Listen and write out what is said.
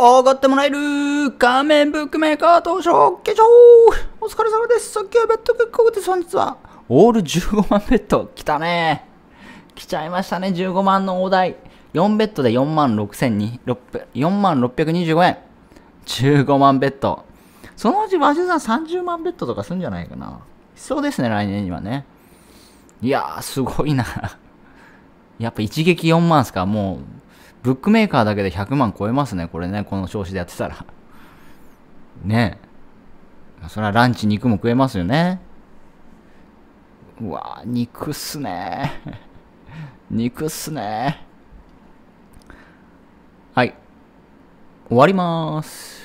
おごってもらえる仮面ブックメーカー当初、決勝お疲れ様です。早急ベッド結構です。本日は、オール15万ベッド。来たね。来ちゃいましたね。15万のお題。4ベッドで4万4万625円。15万ベッド。そのうちわジさん30万ベッドとかすんじゃないかな。そうですね、来年にはね。いやー、すごいな。やっぱ一撃4万っすか、もうブックメーカーだけで100万超えますね、これね、この調子でやってたら。ねえ。それはランチ肉も食えますよね。うわ肉っすね 肉っすねはい。終わりまーす。